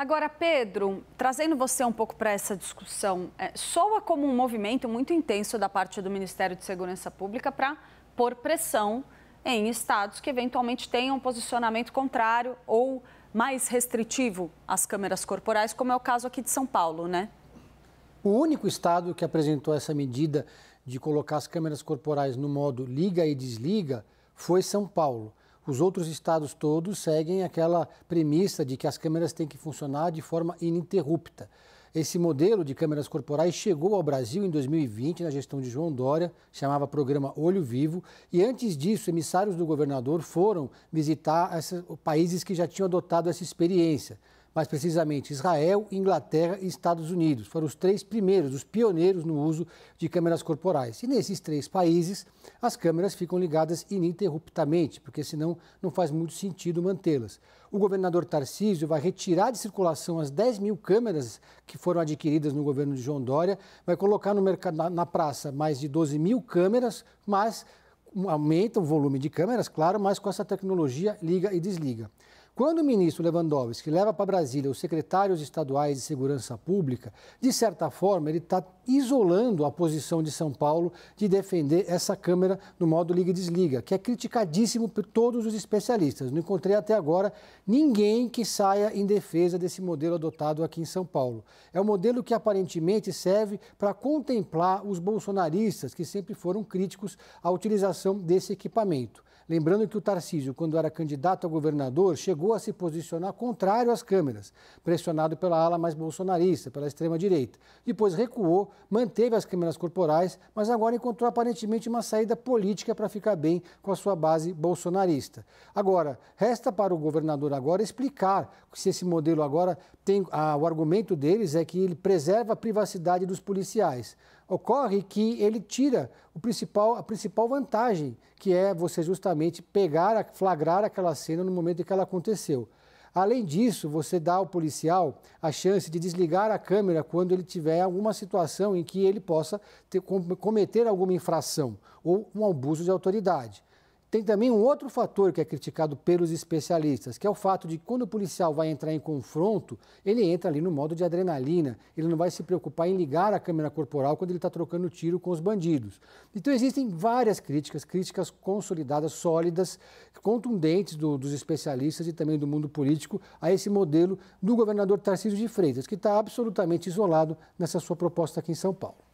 Agora, Pedro, trazendo você um pouco para essa discussão, é, soa como um movimento muito intenso da parte do Ministério de Segurança Pública para pôr pressão em estados que eventualmente tenham um posicionamento contrário ou mais restritivo às câmeras corporais, como é o caso aqui de São Paulo, né? O único estado que apresentou essa medida de colocar as câmeras corporais no modo liga e desliga foi São Paulo. Os outros estados todos seguem aquela premissa de que as câmeras têm que funcionar de forma ininterrupta. Esse modelo de câmeras corporais chegou ao Brasil em 2020, na gestão de João Dória, chamava programa Olho Vivo, e antes disso, emissários do governador foram visitar esses, países que já tinham adotado essa experiência mais precisamente Israel, Inglaterra e Estados Unidos. Foram os três primeiros, os pioneiros no uso de câmeras corporais. E nesses três países, as câmeras ficam ligadas ininterruptamente, porque senão não faz muito sentido mantê-las. O governador Tarcísio vai retirar de circulação as 10 mil câmeras que foram adquiridas no governo de João Dória, vai colocar no mercado, na, na praça mais de 12 mil câmeras, mas aumenta o volume de câmeras, claro, mas com essa tecnologia liga e desliga. Quando o ministro Lewandowski leva para Brasília os secretários estaduais de segurança pública, de certa forma, ele está isolando a posição de São Paulo de defender essa Câmara no modo liga e desliga, que é criticadíssimo por todos os especialistas. Não encontrei até agora ninguém que saia em defesa desse modelo adotado aqui em São Paulo. É um modelo que aparentemente serve para contemplar os bolsonaristas, que sempre foram críticos à utilização desse equipamento. Lembrando que o Tarcísio, quando era candidato a governador, chegou a se posicionar contrário às câmeras, pressionado pela ala mais bolsonarista, pela extrema-direita. Depois recuou manteve as câmeras corporais, mas agora encontrou aparentemente uma saída política para ficar bem com a sua base bolsonarista. Agora, resta para o governador agora explicar se esse modelo agora tem. Ah, o argumento deles é que ele preserva a privacidade dos policiais. Ocorre que ele tira o principal, a principal vantagem, que é você justamente pegar, flagrar aquela cena no momento em que ela aconteceu. Além disso, você dá ao policial a chance de desligar a câmera quando ele tiver alguma situação em que ele possa ter, cometer alguma infração ou um abuso de autoridade. Tem também um outro fator que é criticado pelos especialistas, que é o fato de quando o policial vai entrar em confronto, ele entra ali no modo de adrenalina, ele não vai se preocupar em ligar a câmera corporal quando ele está trocando tiro com os bandidos. Então existem várias críticas, críticas consolidadas, sólidas, contundentes do, dos especialistas e também do mundo político a esse modelo do governador Tarcísio de Freitas, que está absolutamente isolado nessa sua proposta aqui em São Paulo.